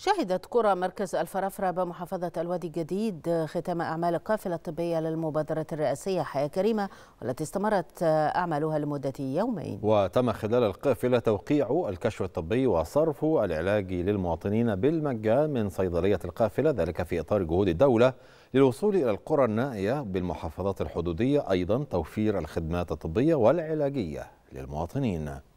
شهدت قرى مركز الفرافرة بمحافظة الوادي الجديد ختام أعمال القافلة الطبية للمبادرة الرئاسية حياة كريمة والتي استمرت أعمالها لمدة يومين وتم خلال القافلة توقيع الكشف الطبي وصرف العلاج للمواطنين بالمجان من صيدلية القافلة ذلك في إطار جهود الدولة للوصول إلى القرى النائية بالمحافظات الحدودية أيضا توفير الخدمات الطبية والعلاجية للمواطنين